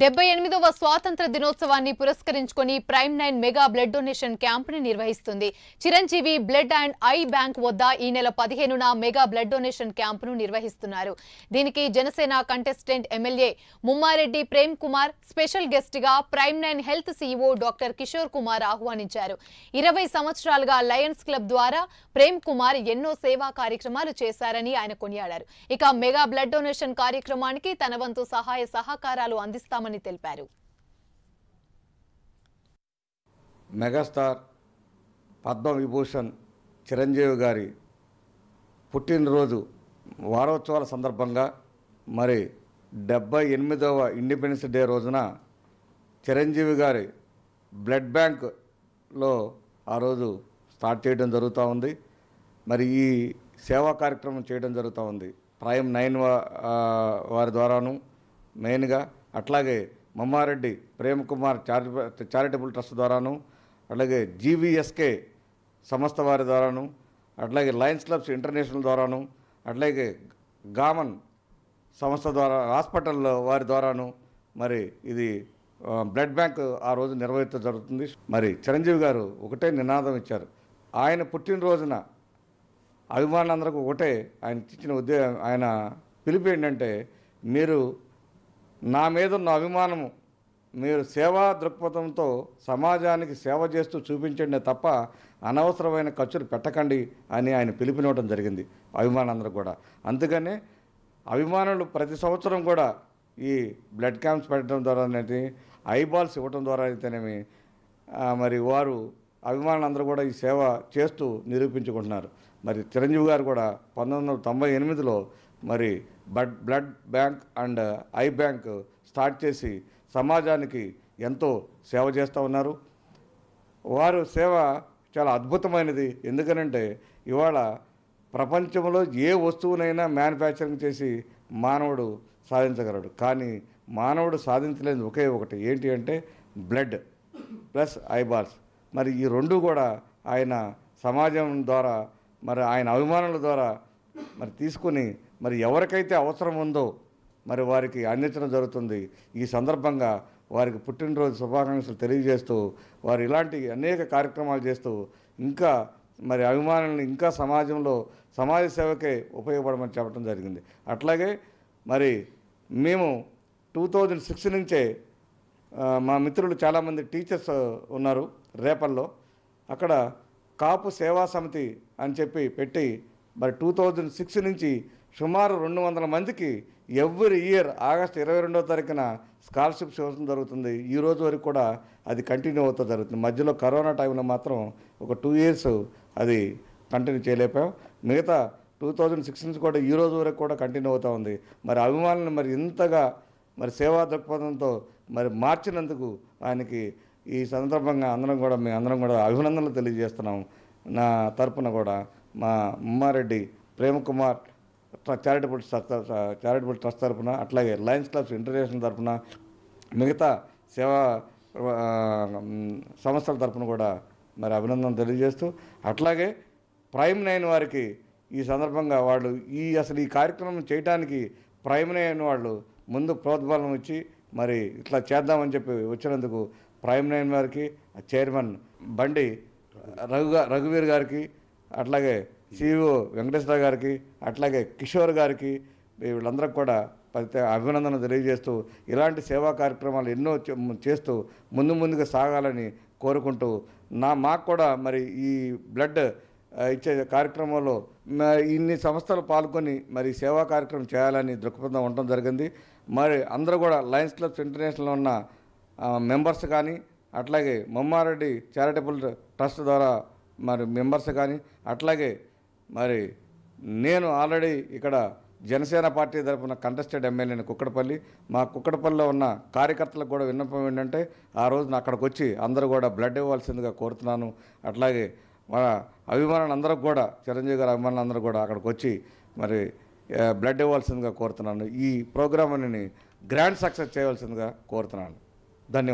డెబ్బై ఎనిమిదవ స్వాతంత్ర దినోత్సవాన్ని పురస్కరించుకుని prime nine mega blood donation క్యాంపుని నిర్వహిస్తుంది Chiranjeevi blood and eye bank వద్ద ఈ నెల పదిహేనున మెగా బ్లడ్ డొనేషన్ క్యాంపును నిర్వహిస్తున్నారు దీనికి Janasena contestant MLA Mummareddy Prem Kumar special guest గా prime nine health CEO doctor Kishore Kumar ఆహ్వానించారు ఇరవై సంవత్సరాలుగా లయన్స్ క్లబ్ ద్వారా ప్రేమ్ కుమార్ ఎన్నో సేవా కార్యక్రమాలు చేశారని ఆయన కొనియాడారు ఇక మెగా బ్లడ్ డొనేషన్ కార్యక్రమానికి తన వంతు సహాయ సహకారాలు అందిస్తారు చేస్తామని తెలిపారు మెగాస్టార్ పద్మవిభూషణ్ చిరంజీవి గారి పుట్టినరోజు వారోత్సవాల సందర్భంగా మరి డెబ్బై ఎనిమిదవ ఇండిపెండెన్స్ డే రోజున చిరంజీవి గారి బ్లడ్ బ్యాంక్లో ఆ రోజు స్టార్ట్ చేయడం జరుగుతూ ఉంది మరి ఈ సేవా కార్యక్రమం చేయడం జరుగుతూ ఉంది ప్రైమ్ నైన్ వారి ద్వారాను మెయిన్గా అట్లాగే మమ్మారెడ్డి ప్రేమకుమార్ చారి చారిటబుల్ ట్రస్ట్ ద్వారాను అట్లాగే జీవీఎస్కే సంస్థ వారి ద్వారాను అట్లాగే లయన్స్ క్లబ్స్ ఇంటర్నేషనల్ ద్వారాను అట్లాగే గామన్ సంస్థ ద్వారా హాస్పిటల్ వారి ద్వారాను మరి ఇది బ్లడ్ బ్యాంక్ ఆ రోజు నిర్వహించడం జరుగుతుంది మరి చిరంజీవి గారు ఒకటే నినాదం ఇచ్చారు ఆయన పుట్టినరోజున అభిమానులందరికీ ఒకటే ఆయన ఇచ్చిన ఉద్యోగం ఆయన పిలుపు ఏంటంటే మీరు నా మీదున్న అభిమానము మీరు సేవా దృక్పథంతో సమాజానికి సేవ చేస్తూ చూపించండి తప్ప అనవసరమైన ఖర్చులు పెట్టకండి అని ఆయన పిలిపినవ్వడం జరిగింది అభిమానులందరూ కూడా అందుకనే అభిమానులు ప్రతి సంవత్సరం కూడా ఈ బ్లడ్ క్యాంప్స్ పెట్టడం ద్వారా ఐబాల్స్ ఇవ్వడం ద్వారా అయితేనేమి మరి వారు అభిమానులందరూ కూడా ఈ సేవ చేస్తూ నిరూపించుకుంటున్నారు మరి చిరంజీవి గారు కూడా పంతొమ్మిది వందల తొంభై ఎనిమిదిలో మరి blood blood bank and eye bank start చేసి సమాజానికి ఎంతో సేవ చేస్తూ ఉన్నారు వారు సేవ చాలా అద్భుతమైనది ఎందుకనంటే ఇవాళ ప్రపంచంలో ఏ వస్తువునైనా మ్యానుఫ్యాక్చరింగ్ చేసి మానవుడు సాధించగలడు కానీ మానవుడు సాధించలేని ఒకే ఒకటి ఏంటి అంటే బ్లడ్ ప్లస్ ఐబాల్స్ మరి ఈ రెండు కూడా ఆయన సమాజం ద్వారా మరి ఆయన అభిమానుల ద్వారా మరి తీసుకొని మరి ఎవరికైతే అవసరం ఉందో మరి వారికి అందించడం జరుగుతుంది ఈ సందర్భంగా వారికి పుట్టినరోజు శుభాకాంక్షలు తెలియజేస్తూ వారు ఇలాంటి అనేక కార్యక్రమాలు చేస్తూ ఇంకా మరి అభిమానులను ఇంకా సమాజంలో సమాజ సేవకే ఉపయోగపడమని చెప్పడం జరిగింది అట్లాగే మరి మేము టూ థౌజండ్ సిక్స్ నుంచే మా మిత్రులు చాలామంది టీచర్స్ ఉన్నారు రేపల్లో అక్కడ కాపు సేవా సమితి అని చెప్పి పెట్టి మరి టూ థౌజండ్ సిక్స్ నుంచి సుమారు రెండు వందల మందికి ఎవ్రీ ఇయర్ ఆగస్ట్ ఇరవై రెండో తారీఖున స్కాలర్షిప్స్ ఇవ్వడం జరుగుతుంది ఈ రోజు వరకు కూడా అది కంటిన్యూ అవుతూ జరుగుతుంది మధ్యలో కరోనా టైంలో మాత్రం ఒక టూ ఇయర్స్ అది కంటిన్యూ చేయలేకపోయాం మిగతా టూ థౌజండ్ సిక్స్టీన్స్ కూడా ఈ రోజు వరకు కూడా కంటిన్యూ అవుతూ ఉంది మరి అభిమానులు మరి ఇంతగా మరి సేవా దృక్పథంతో మరి మార్చినందుకు ఆయనకి ఈ సందర్భంగా అందరం కూడా మేము అందరం కూడా అభినందనలు తెలియజేస్తున్నాం నా తరపున కూడా మా Ummareddy Prem Kumar charitable charitable trust తరఫున అట్లాగే లయన్స్ క్లబ్స్ ఇంటర్నేషనల్ తరఫున మిగతా సేవా సంస్థల తరఫున కూడా మరి అభినందన తెలియజేస్తూ అట్లాగే ప్రైమ్ నైన్ వారికి ఈ సందర్భంగా వాళ్ళు ఈ అసలు ఈ కార్యక్రమం చేయడానికి ప్రైమ్ నైన్ వాళ్ళు ముందు ప్రోద్బలం ఇచ్చి మరి ఇట్లా చేద్దామని చెప్పి వచ్చినందుకు ప్రైమ్ నైన్ వారికి చైర్మన్ బండి రఘు రఘువీర్ గారికి అట్లాగే సిఇఓ వెంకటేశ్వర గారికి అట్లాగే కిషోర్ గారికి వీళ్ళందరికి కూడా ప్రతి అభినందన తెలియజేస్తూ ఇలాంటి సేవా కార్యక్రమాలు ఎన్నో చేస్తూ ముందు ముందుగా సాగాలని కోరుకుంటూ నా మాకు కూడా మరి ఈ బ్లడ్ ఇచ్చే కార్యక్రమంలో ఇన్ని సంస్థలు పాల్గొని మరి సేవా కార్యక్రమం చేయాలని దృక్పథం ఉండటం జరిగింది మరి అందరూ కూడా లయన్స్ క్లబ్స్ ఇంటర్నేషనల్ ఉన్న మెంబర్స్ కానీ అట్లాగే మమ్మారెడ్డి చారిటబుల్ ట్రస్ట్ ద్వారా మరి మెంబర్స్ కానీ అట్లాగే మరి నేను ఆల్రెడీ ఇక్కడ జనసేన పార్టీ తరఫున కంటెస్టెడ్ ఎమ్మెల్యేని కుక్కడపల్లి మా కుక్కడపల్లిలో ఉన్న కార్యకర్తలకు కూడా విన్నపం ఏంటంటే ఆ రోజున అక్కడికి వచ్చి అందరూ కూడా బ్లడ్ ఇవ్వాల్సిందిగా కోరుతున్నాను అట్లాగే మన అభిమానులందరూ కూడా చిరంజీవి గారి అభిమానులందరూ కూడా అక్కడికి వచ్చి మరి బ్లడ్ ఇవ్వాల్సిందిగా కోరుతున్నాను ఈ ప్రోగ్రామ్ని గ్రాండ్ సక్సెస్ చేయవలసిందిగా కోరుతున్నాను